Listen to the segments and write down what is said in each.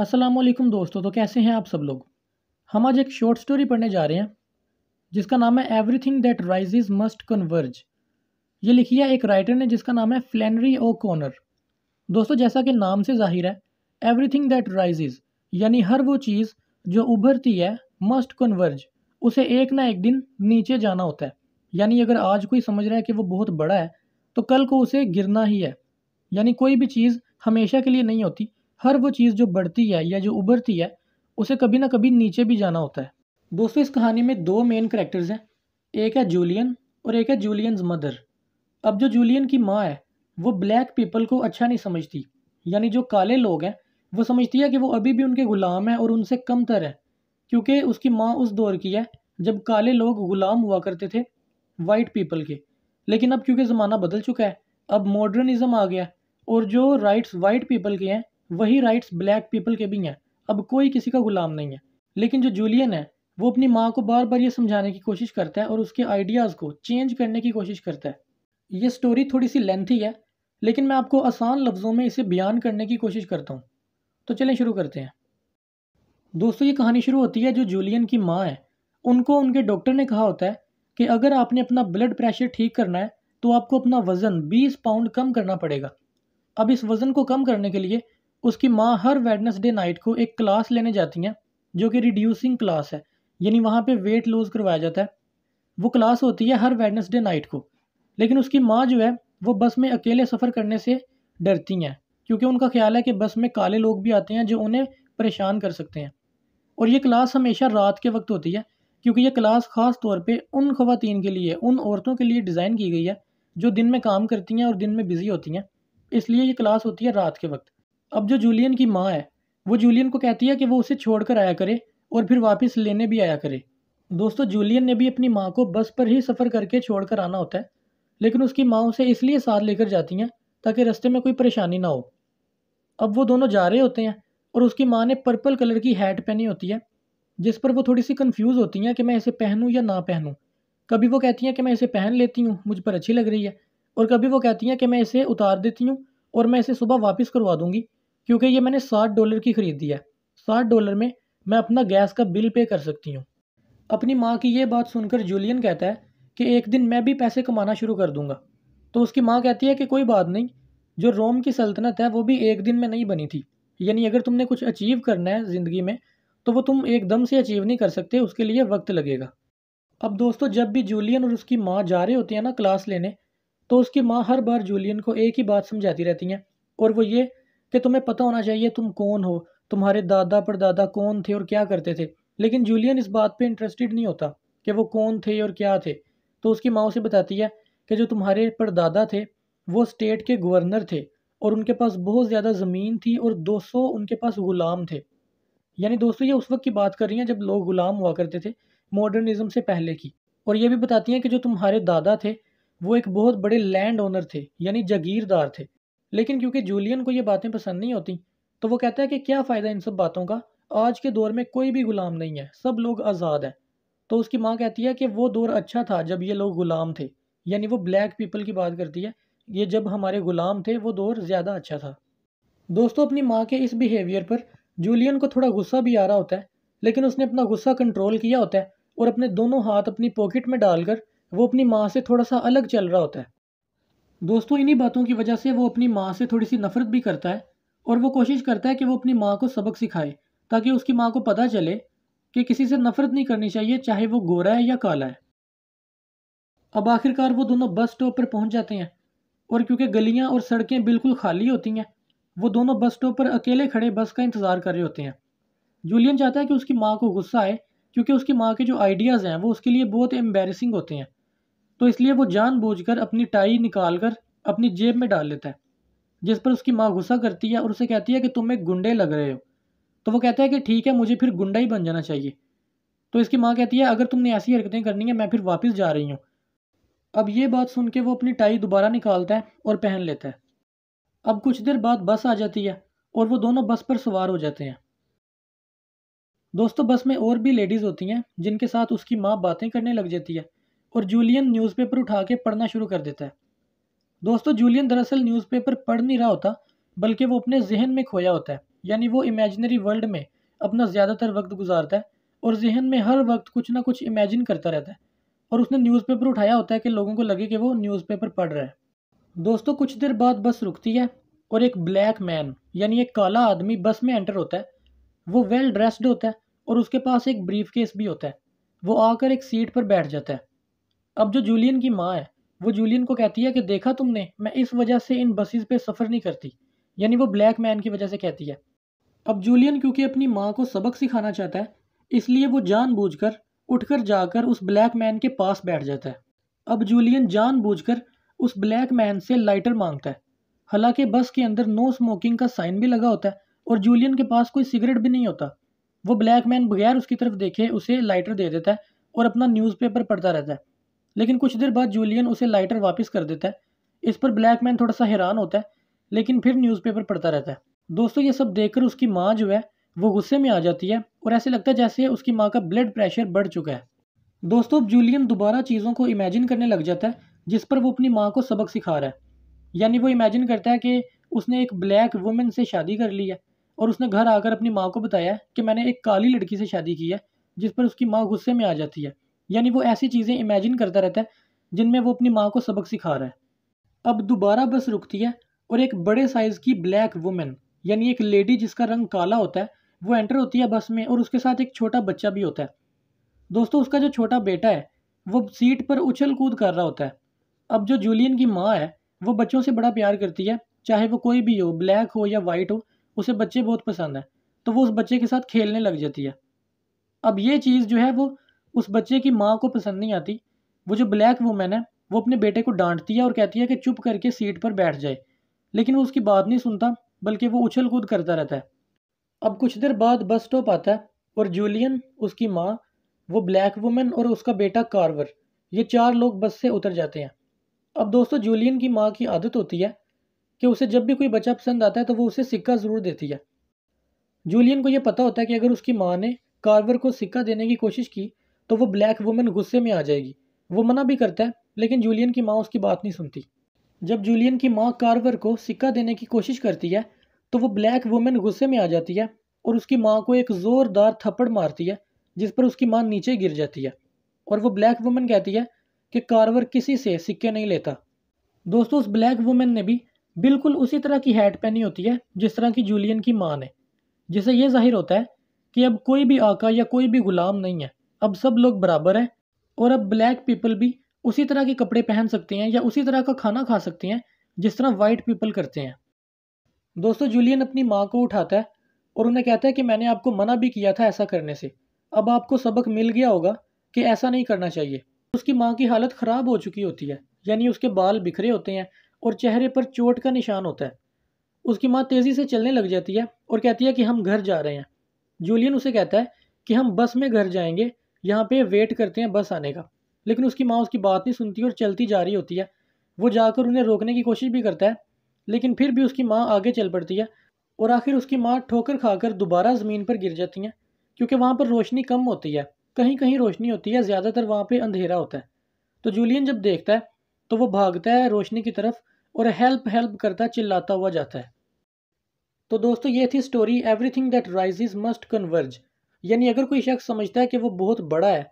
असलम दोस्तों तो कैसे हैं आप सब लोग हम आज एक शॉर्ट स्टोरी पढ़ने जा रहे हैं जिसका नाम है everything that rise must converge ये लिखी है एक राइटर ने जिसका नाम है फ्लैनरी ओ कॉनर दोस्तों जैसा कि नाम से जाहिर है एवरीथिंग दैट राइज़ यानी हर वो चीज़ जो उभरती है मस्ट कन्वर्ज उसे एक ना एक दिन नीचे जाना होता है यानी अगर आज कोई समझ रहा है कि वो बहुत बड़ा है तो कल को उसे गिरना ही है यानी कोई भी चीज़ हमेशा के लिए नहीं होती हर वो चीज़ जो बढ़ती है या जो उभरती है उसे कभी ना कभी नीचे भी जाना होता है दोस्तों इस कहानी में दो मेन करेक्टर्स हैं एक है जूलियन और एक है जूलियंस मदर अब जो जूलियन की माँ है वो ब्लैक पीपल को अच्छा नहीं समझती यानी जो काले लोग हैं वो समझती है कि वो अभी भी उनके ग़ुलाम हैं और उनसे कम तर है क्योंकि उसकी माँ उस दौर की है जब काले लोग ग़ुलाम हुआ करते थे वाइट पीपल के लेकिन अब क्योंकि ज़माना बदल चुका है अब मॉडर्निज़म आ गया और जो राइट्स वाइट पीपल के हैं वही राइट्स ब्लैक पीपल के भी हैं अब कोई किसी का गुलाम नहीं है लेकिन जो जूलियन है वो अपनी माँ को बार बार ये समझाने की कोशिश करता है और उसके आइडियाज़ को चेंज करने की कोशिश करता है ये स्टोरी थोड़ी सी लेंथी है लेकिन मैं आपको आसान लफ्ज़ों में इसे बयान करने की कोशिश करता हूँ तो चलें शुरू करते हैं दोस्तों ये कहानी शुरू होती है जो जूलियन की माँ है उनको उनके डॉक्टर ने कहा होता है कि अगर आपने अपना ब्लड प्रेशर ठीक करना है तो आपको अपना वज़न 20 पाउंड कम करना पड़ेगा अब इस वज़न को कम करने के लिए उसकी माँ हर वेडनेसडे नाइट को एक क्लास लेने जाती हैं जो कि रिड्यूसिंग क्लास है यानी वहाँ पे वेट लूज़ करवाया जाता है वो क्लास होती है हर वेडनेसडे नाइट को लेकिन उसकी माँ जो है वो बस में अकेले सफ़र करने से डरती हैं क्योंकि उनका ख्याल है कि बस में काले लोग भी आते हैं जो उन्हें परेशान कर सकते हैं और ये क्लास हमेशा रात के वक्त होती है क्योंकि ये क्लास ख़ास तौर पर उन खुतिन के लिए उन औरतों के लिए डिज़ाइन की गई है जो दिन में काम करती हैं और दिन में बिज़ी होती हैं इसलिए ये क्लास होती है रात के वक्त अब जो जूलियन की माँ है वो जूलियन को कहती है कि वो उसे छोड़ कर आया करे और फिर वापस लेने भी आया करे दोस्तों जूलियन ने भी अपनी माँ को बस पर ही सफ़र करके छोड़ कर आना होता है लेकिन उसकी माँ उसे इसलिए साथ लेकर जाती हैं ताकि रस्ते में कोई परेशानी ना हो अब वो दोनों जा रहे होते हैं और उसकी माँ ने पर्पल कलर की हैट पहनी होती है जिस पर वो थोड़ी सी कन्फ्यूज़ होती हैं कि मैं इसे पहनूँ या ना पहनूँ कभी वो कहती हैं कि मैं इसे पहन लेती हूँ मुझ पर अच्छी लग रही है और कभी वो कहती हैं कि मैं इसे उतार देती हूँ और मैं इसे सुबह वापस करवा दूँगी क्योंकि ये मैंने साठ डॉलर की ख़रीदी है साठ डॉलर में मैं अपना गैस का बिल पे कर सकती हूँ अपनी माँ की ये बात सुनकर जूलियन कहता है कि एक दिन मैं भी पैसे कमाना शुरू कर दूँगा तो उसकी माँ कहती है कि कोई बात नहीं जो रोम की सल्तनत है वो भी एक दिन में नहीं बनी थी यानी अगर तुमने कुछ अचीव करना है ज़िंदगी में तो वो तुम एकदम से अचीव नहीं कर सकते उसके लिए वक्त लगेगा अब दोस्तों जब भी जूलियन और उसकी माँ जा रहे होते हैं ना क्लास लेने तो उसकी माँ हर बार जूलियन को एक ही बात समझाती रहती हैं और वो ये कि तुम्हें पता होना चाहिए तुम कौन हो तुम्हारे दादा परदादा कौन थे और क्या करते थे लेकिन जूलियन इस बात पे इंटरेस्टेड नहीं होता कि वो कौन थे और क्या थे तो उसकी माँ उसे बताती है कि जो तुम्हारे परदादा थे वो स्टेट के गवर्नर थे और उनके पास बहुत ज़्यादा ज़मीन थी और 200 उनके पास ग़ुलाम थे यानी दोस्तों ये उस वक्त की बात कर रही हैं जब लोग ग़ुलाम हुआ करते थे मॉडर्निज़म से पहले की और ये भी बताती हैं कि जो तुम्हारे दादा थे वो एक बहुत बड़े लैंड ओनर थे यानी जागीरदार थे लेकिन क्योंकि जूलियन को ये बातें पसंद नहीं होती तो वो कहता है कि क्या फ़ायदा इन सब बातों का आज के दौर में कोई भी गुलाम नहीं है सब लोग आज़ाद हैं तो उसकी माँ कहती है कि वो दौर अच्छा था जब ये लोग गुलाम थे यानी वो ब्लैक पीपल की बात करती है ये जब हमारे गुलाम थे वो दौर ज़्यादा अच्छा था दोस्तों अपनी माँ के इस बिहेवियर पर जूलियन को थोड़ा गुस्सा भी आ रहा होता है लेकिन उसने अपना गुस्सा कंट्रोल किया होता है और अपने दोनों हाथ अपनी पॉकेट में डालकर वो अपनी माँ से थोड़ा सा अलग चल रहा होता है दोस्तों इन्हीं बातों की वजह से वो अपनी माँ से थोड़ी सी नफरत भी करता है और वो कोशिश करता है कि वो अपनी माँ को सबक सिखाए ताकि उसकी माँ को पता चले कि किसी से नफरत नहीं करनी चाहिए चाहे वो गोरा है या काला है अब आखिरकार वो दोनों बस स्टॉप पर पहुंच जाते हैं और क्योंकि गलियां और सड़कें बिल्कुल खाली होती हैं वो दोनों बस स्टॉप पर अकेले खड़े बस का इंतज़ार कर रहे होते हैं जूलियन चाहता है कि उसकी माँ को गुस्सा आए क्योंकि उसकी माँ के जो आइडियाज़ हैं वो उसके लिए बहुत एम्बेरसिंग होते हैं तो इसलिए वो जानबूझकर अपनी टाई निकाल कर अपनी जेब में डाल लेता है जिस पर उसकी माँ गुस्सा करती है और उसे कहती है कि तुम एक गुंडे लग रहे हो तो वो कहता है कि ठीक है मुझे फिर गुंडा ही बन जाना चाहिए तो इसकी माँ कहती है अगर तुमने ऐसी हरकतें करनी है मैं फिर वापस जा रही हूँ अब ये बात सुन के वो अपनी टाई दोबारा निकालता है और पहन लेता है अब कुछ देर बाद बस आ जाती है और वो दोनों बस पर सवार हो जाते हैं दोस्तों बस में और भी लेडीज़ होती हैं जिनके साथ उसकी माँ बातें करने लग जाती है और जूलियन न्यूज़पेपर उठा के पढ़ना शुरू कर देता है दोस्तों जूलियन दरअसल न्यूज़पेपर पढ़ नहीं रहा होता बल्कि वो अपने जहन में खोया होता है यानी वो इमेजनरी वर्ल्ड में अपना ज़्यादातर वक्त गुजारता है और जहन में हर वक्त कुछ ना कुछ इमेजिन करता रहता है और उसने न्यूज़पेपर उठाया होता है कि लोगों को लगे कि वो न्यूज़पेपर पढ़ रहा है दोस्तों कुछ देर बाद बस रुकती है और एक ब्लैक मैन यानी एक काला आदमी बस में एंटर होता है वो वेल ड्रेस्ड होता है और उसके पास एक ब्रीफ केस भी होता है वो आकर एक सीट पर बैठ जाता है अब जो जूलियन की माँ है वो जूलियन को कहती है कि देखा तुमने मैं इस वजह से इन बसेस पे सफ़र नहीं करती यानी वो ब्लैक मैन की वजह से कहती है अब जूलियन क्योंकि अपनी माँ को सबक सिखाना चाहता है इसलिए वो जानबूझकर उठकर जाकर उस ब्लैक मैन के पास बैठ जाता है अब जूलियन जानबूझकर उस ब्लैक मैन से लाइटर मांगता है हालांकि बस के अंदर नो स्मोकिंग का साइन भी लगा होता है और जूलियन के पास कोई सिगरेट भी नहीं होता वो ब्लैक मैन बगैर उसकी तरफ देखे उसे लाइटर दे देता है और अपना न्यूज़पेपर पढ़ता रहता है लेकिन कुछ देर बाद जूलियन उसे लाइटर वापस कर देता है इस पर ब्लैक मैन थोड़ा सा हैरान होता है लेकिन फिर न्यूज़पेपर पढ़ता रहता है दोस्तों ये सब देखकर उसकी माँ जो है वो गुस्से में आ जाती है और ऐसे लगता है जैसे उसकी माँ का ब्लड प्रेशर बढ़ चुका है दोस्तों अब जूलियन दोबारा चीज़ों को इमेजिन करने लग जाता है जिस पर वो अपनी माँ को सबक सिखा रहा है यानी वो इमेजिन करता है कि उसने एक ब्लैक वुमेन से शादी कर ली है और उसने घर आकर अपनी माँ को बताया कि मैंने एक काली लड़की से शादी की है जिस पर उसकी माँ गुस्से में आ जाती है यानी वो ऐसी चीज़ें इमेजिन करता रहता है जिनमें वो अपनी माँ को सबक सिखा रहा है अब दोबारा बस रुकती है और एक बड़े साइज़ की ब्लैक वुमेन यानी एक लेडी जिसका रंग काला होता है वो एंटर होती है बस में और उसके साथ एक छोटा बच्चा भी होता है दोस्तों उसका जो छोटा बेटा है वो सीट पर उछल कूद कर रहा होता है अब जो जूलियन की माँ है वो बच्चों से बड़ा प्यार करती है चाहे वो कोई भी हो ब्लैक हो या वाइट हो उसे बच्चे बहुत पसंद है तो वो उस बच्चे के साथ खेलने लग जाती है अब ये चीज़ जो है वो उस बच्चे की माँ को पसंद नहीं आती वो जो ब्लैक वूमेन है वो अपने बेटे को डांटती है और कहती है कि चुप करके सीट पर बैठ जाए लेकिन वो उसकी बात नहीं सुनता बल्कि वो उछल कूद करता रहता है अब कुछ देर बाद बस स्टॉप आता है और जूलियन उसकी माँ वो ब्लैक वूमेन और उसका बेटा कार्वर ये चार लोग बस से उतर जाते हैं अब दोस्तों जूलियन की माँ की आदत होती है कि उसे जब भी कोई बच्चा पसंद आता है तो वो उसे सिक्का ज़रूर देती है जूलियन को यह पता होता है कि अगर उसकी माँ ने कार्वर को सिक्का देने की कोशिश की तो वो ब्लैक वुमेन गुस्से में आ जाएगी वो मना भी करता है लेकिन जूलियन की माँ उसकी बात नहीं सुनती जब जूलियन की माँ कार्वर को सिक्का देने की कोशिश करती है तो वो ब्लैक वुमेन गुस्से में आ जाती है और उसकी माँ को एक ज़ोरदार थप्पड़ मारती है जिस पर उसकी माँ नीचे गिर जाती है और वो ब्लैक वुमेन कहती है कि कार्वर किसी से सिक्के नहीं लेता दोस्तों उस ब्लैक वुमेन ने भी बिल्कुल उसी तरह की हैट पहनी होती है जिस तरह की जूलियन की माँ ने जिसे ये जाहिर होता है कि अब कोई भी आका या कोई भी गुलाम नहीं है अब सब लोग बराबर हैं और अब ब्लैक पीपल भी उसी तरह के कपड़े पहन सकते हैं या उसी तरह का खाना खा सकते हैं जिस तरह वाइट पीपल करते हैं दोस्तों जूलियन अपनी माँ को उठाता है और उन्हें कहता है कि मैंने आपको मना भी किया था ऐसा करने से अब आपको सबक मिल गया होगा कि ऐसा नहीं करना चाहिए उसकी माँ की हालत ख़राब हो चुकी होती है यानी उसके बाल बिखरे होते हैं और चेहरे पर चोट का निशान होता है उसकी माँ तेज़ी से चलने लग जाती है और कहती है कि हम घर जा रहे हैं जूलियन उसे कहता है कि हम बस में घर जाएंगे यहाँ पे वेट करते हैं बस आने का लेकिन उसकी माँ उसकी बात नहीं सुनती और चलती जा रही होती है वो जाकर उन्हें रोकने की कोशिश भी करता है लेकिन फिर भी उसकी माँ आगे चल पड़ती है और आखिर उसकी माँ ठोकर खाकर दोबारा ज़मीन पर गिर जाती हैं क्योंकि वहाँ पर रोशनी कम होती है कहीं कहीं रोशनी होती है ज़्यादातर वहाँ पर अंधेरा होता है तो जूलियन जब देखता है तो वो भागता है रोशनी की तरफ और हेल्प हेल्प करता चिल्लाता हुआ जाता है तो दोस्तों ये थी story everything that rises must converge यानी अगर कोई शख्स समझता है कि वो बहुत बड़ा है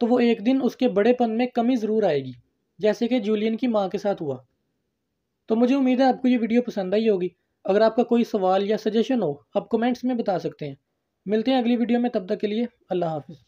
तो वो एक दिन उसके बड़ेपन में कमी ज़रूर आएगी जैसे कि जूलियन की माँ के साथ हुआ तो मुझे उम्मीद है आपको ये वीडियो पसंद आई होगी अगर आपका कोई सवाल या सजेशन हो आप कमेंट्स में बता सकते हैं मिलते हैं अगली वीडियो में तब तक के लिए अल्लाह हाफिज़